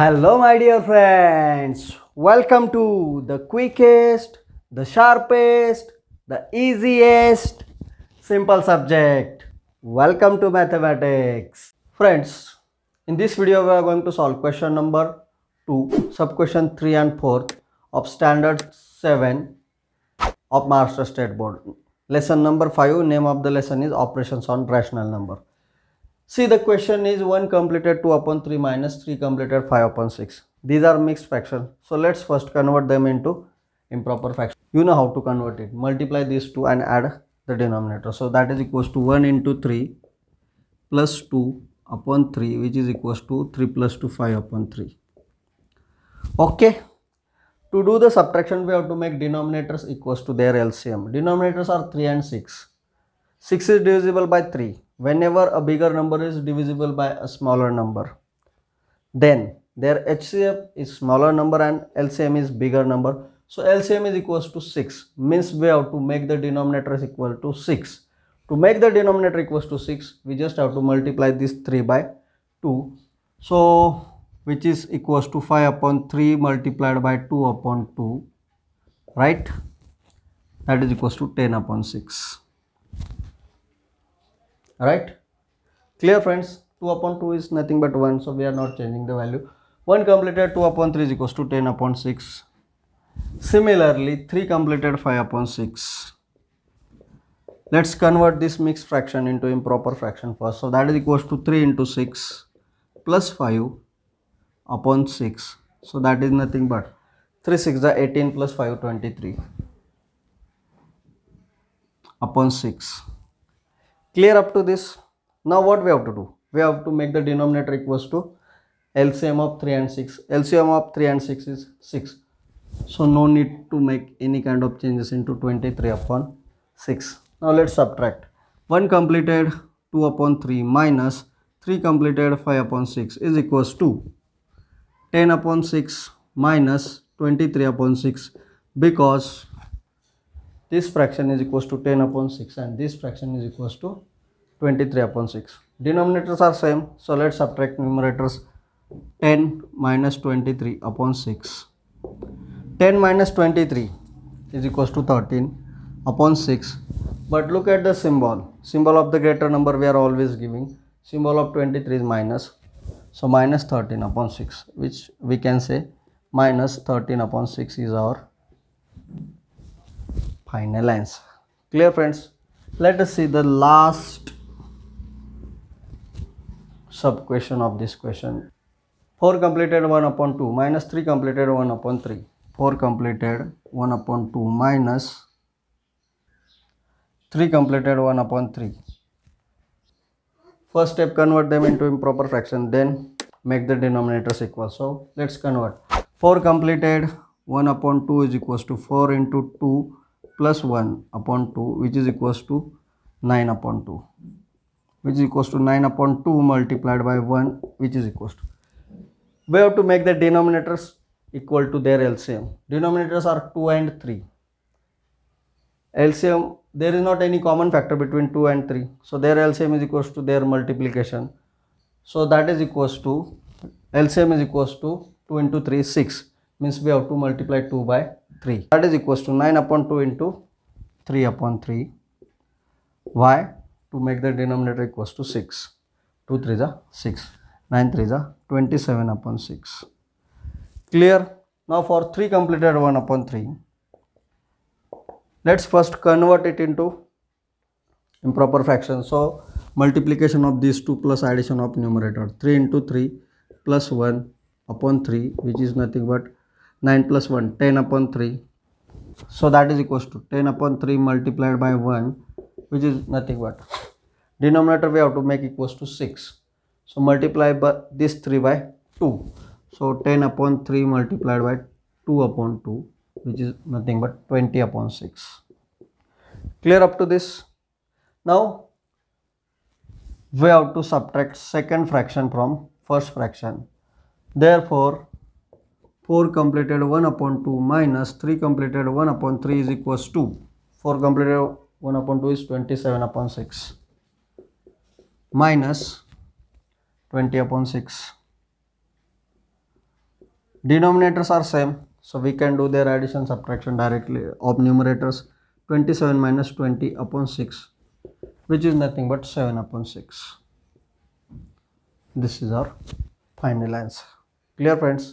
Hello, my dear friends. Welcome to the quickest, the sharpest, the easiest simple subject. Welcome to mathematics. Friends, in this video, we are going to solve question number 2, sub question 3 and 4 of standard 7 of Master State Board. Lesson number 5, name of the lesson is operations on rational number. See the question is 1 completed 2 upon 3 minus 3 completed 5 upon 6. These are mixed fraction. So let's first convert them into improper fraction. You know how to convert it. Multiply these two and add the denominator. So that is equals to 1 into 3 plus 2 upon 3 which is equals to 3 plus 2 5 upon 3. Okay. To do the subtraction we have to make denominators equals to their LCM. Denominators are 3 and 6. 6 is divisible by 3 whenever a bigger number is divisible by a smaller number then their HCF is smaller number and LCM is bigger number so LCM is equals to 6 means we have to make the denominator is equal to 6 to make the denominator equals to 6 we just have to multiply this 3 by 2 so which is equals to 5 upon 3 multiplied by 2 upon 2 right that is equals to 10 upon 6 right clear friends 2 upon 2 is nothing but 1 so we are not changing the value 1 completed 2 upon 3 is equals to 10 upon 6 similarly 3 completed 5 upon 6 let's convert this mixed fraction into improper fraction first so that is equals to 3 into 6 plus 5 upon 6 so that is nothing but 3 6 the 18 plus 5 23 upon 6 clear up to this now what we have to do we have to make the denominator equals to LCM of 3 and 6 LCM of 3 and 6 is 6 so no need to make any kind of changes into 23 upon 6 now let's subtract 1 completed 2 upon 3 minus 3 completed 5 upon 6 is equals to 10 upon 6 minus 23 upon 6 because this fraction is equals to 10 upon 6 and this fraction is equals to 23 upon 6 denominators are same so let's subtract numerators 10 minus 23 upon 6 10 minus 23 is equals to 13 upon 6 but look at the symbol symbol of the greater number we are always giving symbol of 23 is minus so minus 13 upon 6 which we can say minus 13 upon 6 is our final answer clear friends let us see the last sub question of this question 4 completed 1 upon 2 minus 3 completed 1 upon 3 4 completed 1 upon 2 minus 3 completed 1 upon 3 first step convert them into improper fraction then make the denominators equal so let's convert 4 completed 1 upon 2 is equals to 4 into 2 plus 1 upon 2 which is equals to 9 upon 2 which is equals to 9 upon 2 multiplied by 1 which is equals to we have to make the denominators equal to their LCM denominators are 2 and 3 LCM there is not any common factor between 2 and 3 so their LCM is equals to their multiplication so that is equals to LCM is equals to 2 into 3 6 means we have to multiply 2 by 3. That is equals to 9 upon 2 into 3 upon 3. Why? To make the denominator equals to 6. 2 3 is 6. 9 3 is 27 upon 6. Clear? Now for 3 completed 1 upon 3. Let's first convert it into improper fraction. So multiplication of these 2 plus addition of numerator. 3 into 3 plus 1 upon 3 which is nothing but 9 plus 1 10 upon 3 so that is equals to 10 upon 3 multiplied by 1 which is nothing but denominator we have to make equals to 6 so multiply by this 3 by 2 so 10 upon 3 multiplied by 2 upon 2 which is nothing but 20 upon 6 clear up to this now we have to subtract second fraction from first fraction therefore 4 completed 1 upon 2 minus 3 completed 1 upon 3 is equals to 4 completed 1 upon 2 is 27 upon 6 minus 20 upon 6 denominators are same so we can do their addition subtraction directly of numerators 27 minus 20 upon 6 which is nothing but 7 upon 6 this is our final answer clear friends